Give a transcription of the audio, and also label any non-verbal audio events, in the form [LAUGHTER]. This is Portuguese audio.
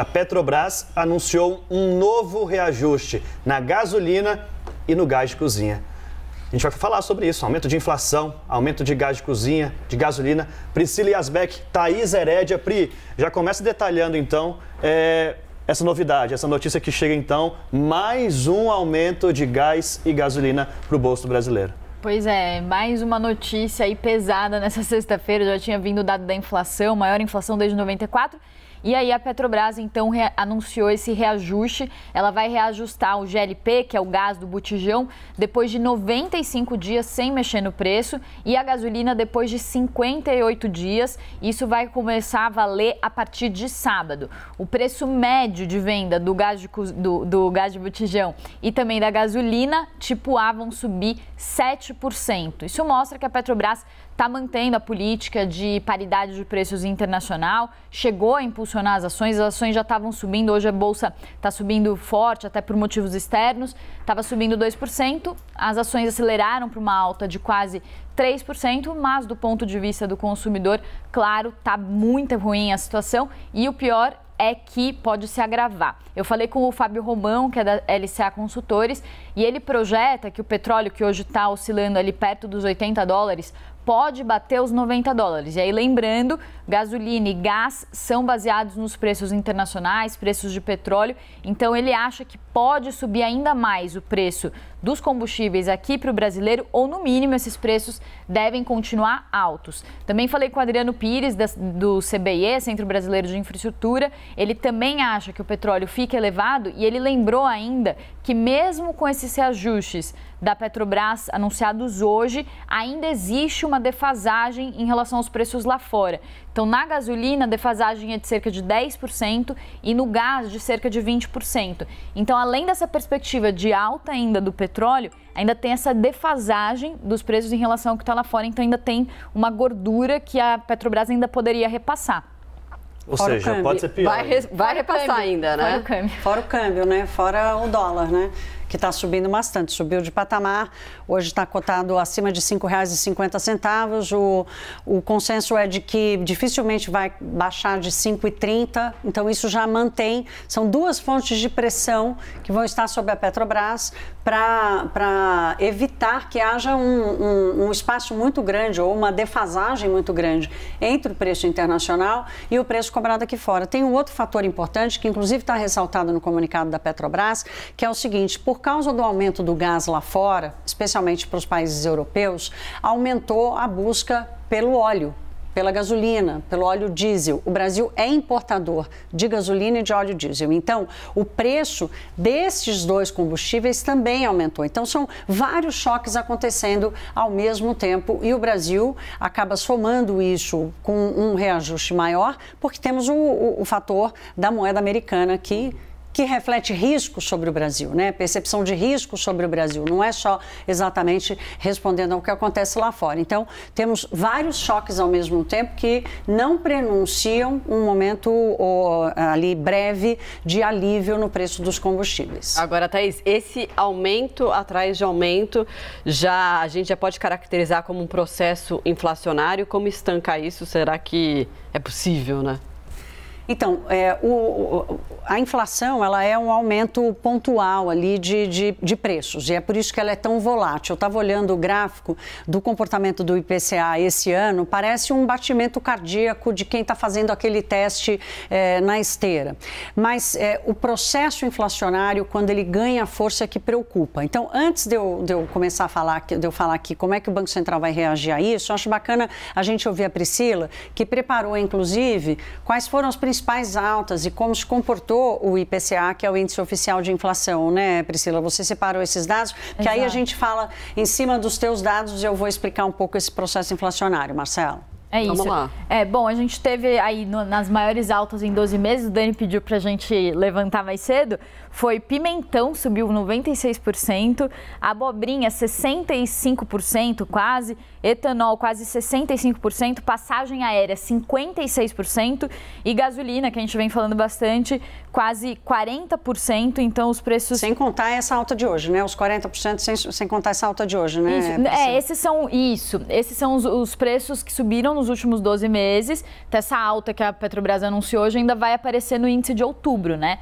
a Petrobras anunciou um novo reajuste na gasolina e no gás de cozinha. A gente vai falar sobre isso, aumento de inflação, aumento de gás de cozinha, de gasolina. Priscila Yasbeck, Thaís Herédia, Pri, já começa detalhando então é, essa novidade, essa notícia que chega então, mais um aumento de gás e gasolina para o bolso brasileiro. Pois é, mais uma notícia aí pesada nessa [LAUGHS] sexta-feira. Já tinha vindo o dado da inflação, maior inflação desde 94. E aí a Petrobras então anunciou esse reajuste. Ela vai reajustar o GLP, que é o gás do botijão, depois de 95 dias sem mexer no preço, e a gasolina depois de 58 dias. Isso vai começar a valer a partir de sábado. O preço médio de venda do gás de, do, do gás de botijão e também da gasolina tipo A vão subir 7 7%. Isso mostra que a Petrobras está mantendo a política de paridade de preços internacional, chegou a impulsionar as ações, as ações já estavam subindo, hoje a bolsa está subindo forte, até por motivos externos, estava subindo 2%, as ações aceleraram para uma alta de quase 3%, mas do ponto de vista do consumidor, claro, está muito ruim a situação e o pior é que pode se agravar. Eu falei com o Fábio Romão, que é da LCA Consultores, e ele projeta que o petróleo que hoje está oscilando ali perto dos 80 dólares pode bater os 90 dólares. E aí, lembrando, gasolina e gás são baseados nos preços internacionais, preços de petróleo. Então, ele acha que pode subir ainda mais o preço dos combustíveis aqui para o brasileiro, ou no mínimo, esses preços devem continuar altos. Também falei com o Adriano Pires, do CBE, Centro Brasileiro de Infraestrutura. Ele também acha que o petróleo fica elevado e ele lembrou ainda que, mesmo com esses reajustes da Petrobras anunciados hoje, ainda existe uma defasagem em relação aos preços lá fora. Então, na gasolina, a defasagem é de cerca de 10% e no gás de cerca de 20%. Então, além dessa perspectiva de alta ainda do petróleo, ainda tem essa defasagem dos preços em relação ao que está lá fora. Então, ainda tem uma gordura que a Petrobras ainda poderia repassar. Ou Fora seja, pode ser pior. Vai, vai repassar ainda, né? Fora o né? Fora o câmbio, né? Fora o dólar, né? que está subindo bastante, subiu de patamar, hoje está cotado acima de R$ 5,50. O, o consenso é de que dificilmente vai baixar de R$ 5,30, então isso já mantém. São duas fontes de pressão que vão estar sobre a Petrobras para evitar que haja um, um, um espaço muito grande ou uma defasagem muito grande entre o preço internacional e o preço cobrado aqui fora. Tem um outro fator importante que, inclusive, está ressaltado no comunicado da Petrobras, que é o seguinte: por por causa do aumento do gás lá fora, especialmente para os países europeus, aumentou a busca pelo óleo pela gasolina, pelo óleo diesel. O Brasil é importador de gasolina e de óleo diesel. Então, o preço desses dois combustíveis também aumentou. Então, são vários choques acontecendo ao mesmo tempo e o Brasil acaba somando isso com um reajuste maior, porque temos o, o, o fator da moeda americana que que reflete risco sobre o Brasil, né? Percepção de risco sobre o Brasil, não é só exatamente respondendo ao que acontece lá fora. Então, temos vários choques ao mesmo tempo que não prenunciam um momento ou, ali breve de alívio no preço dos combustíveis. Agora, Thaís, esse aumento atrás de aumento, já a gente já pode caracterizar como um processo inflacionário, como estancar isso? Será que é possível, né? Então, é, o, a inflação ela é um aumento pontual ali de, de, de, preços e é por isso que ela é tão volátil. Eu estava olhando o gráfico do comportamento do IPCA esse ano, parece um batimento cardíaco de quem está fazendo aquele teste é, na esteira. Mas é, o processo inflacionário, quando ele ganha força, é que preocupa. Então, antes de eu, de eu começar a falar, de eu falar aqui como é que o Banco Central vai reagir a isso, eu acho bacana a gente ouvir a Priscila, que preparou, inclusive, quais foram os principais principais altas e como se comportou o IPCA, que é o Índice Oficial de Inflação, né, Priscila? Você separou esses dados, que aí a gente fala, em cima dos teus dados, e eu vou explicar um pouco esse processo inflacionário, Marcelo. É Toma isso. Lá. É, bom, a gente teve aí no, nas maiores altas em 12 meses, o Dani pediu para a gente levantar mais cedo, foi pimentão subiu 96%, abobrinha 65% quase, etanol quase 65%, passagem aérea 56% e gasolina, que a gente vem falando bastante, quase 40%, então os preços... Sem contar essa alta de hoje, né? Os 40% sem, sem contar essa alta de hoje, né? Isso, né, é, esses são, isso, esses são os, os preços que subiram nos últimos 12 meses. Essa alta que a Petrobras anunciou hoje ainda vai aparecer no índice de outubro, né?